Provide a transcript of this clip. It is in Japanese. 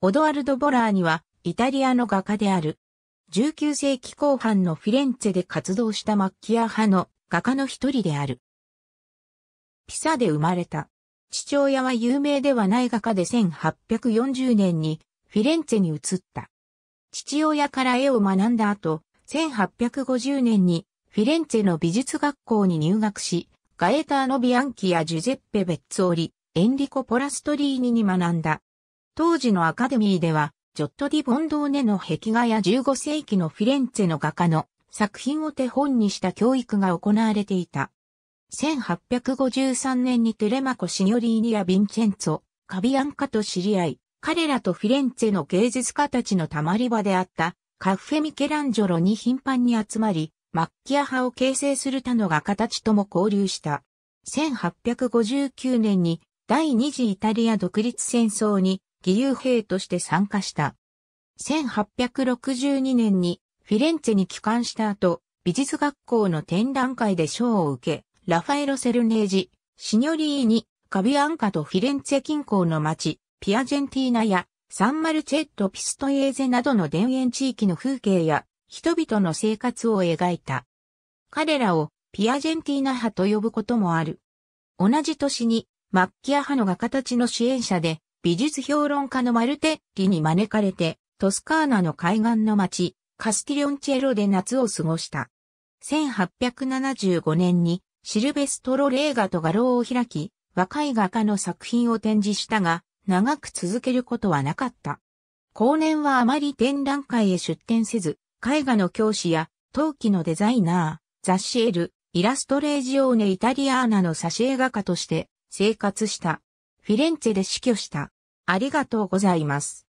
オドワルド・ボラーニは、イタリアの画家である。19世紀後半のフィレンツェで活動したマッキア派の画家の一人である。ピサで生まれた。父親は有名ではない画家で1840年にフィレンツェに移った。父親から絵を学んだ後、1850年にフィレンツェの美術学校に入学し、ガエターノ・ビアンキやジュゼッペ・ベッツオリ、エンリコ・ポラストリーニに学んだ。当時のアカデミーでは、ジョット・ディ・ボンドーネの壁画や15世紀のフィレンツェの画家の作品を手本にした教育が行われていた。1853年にテレマコ・シニョリーニやヴィンチェンツォ、カビアンカと知り合い、彼らとフィレンツェの芸術家たちのたまり場であったカッフェ・ミケランジョロに頻繁に集まり、マッキア派を形成する他の画家たちとも交流した。1859年に第二次イタリア独立戦争に義勇兵として参加した。1862年にフィレンツェに帰還した後、美術学校の展覧会で賞を受け、ラファエロ・セルネージ、シニョリーニ、カビアンカとフィレンツェ近郊の町、ピアジェンティーナやサンマルチェット・ピストエーゼなどの田園地域の風景や人々の生活を描いた。彼らをピアジェンティーナ派と呼ぶこともある。同じ年にマッキア派の画家たちの支援者で美術評論家のマルテッリに招かれて、トスカーナの海岸の町、カスティリョンチェロで夏を過ごした。1875年にシルベストロ・レーガと画廊を開き、若い画家の作品を展示したが、長く続けることはなかった。後年はあまり展覧会へ出展せず、絵画の教師や陶器のデザイナー、雑誌エル、イラストレージオーネ・イタリアーナの挿絵画家として生活した。フィレンツェで死去した。ありがとうございます。